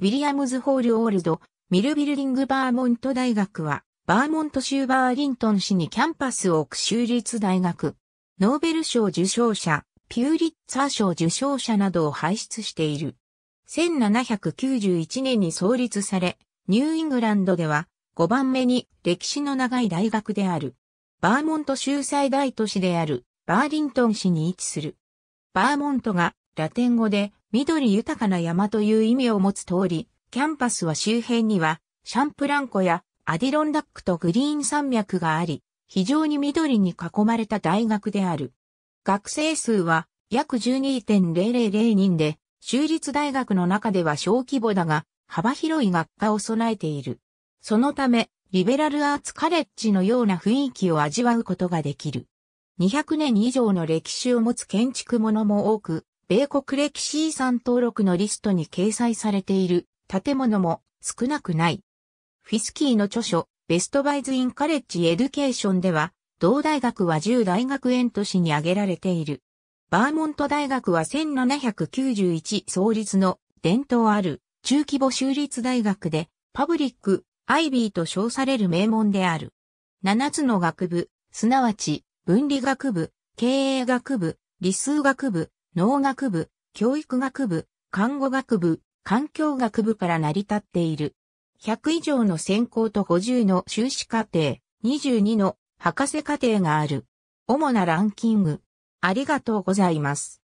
ウィリアムズホールオールド、ミルビルディングバーモント大学は、バーモント州バーリントン市にキャンパスを置く州立大学、ノーベル賞受賞者、ピューリッツァー賞受賞者などを輩出している。1791年に創立され、ニューイングランドでは5番目に歴史の長い大学である。バーモント州最大都市であるバーリントン市に位置する。バーモントがラテン語で緑豊かな山という意味を持つ通り、キャンパスは周辺には、シャンプランコやアディロンダックとグリーン山脈があり、非常に緑に囲まれた大学である。学生数は約12.000人で、州立大学の中では小規模だが、幅広い学科を備えている。そのため、リベラルアーツカレッジのような雰囲気を味わうことができる。200年以上の歴史を持つ建築物も多く、米国歴史遺産登録のリストに掲載されている建物も少なくない。フィスキーの著書、ベストバイズインカレッジエデュケーションでは、同大学は10大学園都市に挙げられている。バーモント大学は1791創立の伝統ある中規模州立大学で、パブリック、アイビーと称される名門である。7つの学部、すなわち、文理学部、経営学部、理数学部、農学部、教育学部、看護学部、環境学部から成り立っている。100以上の専攻と50の修士課程、22の博士課程がある。主なランキング。ありがとうございます。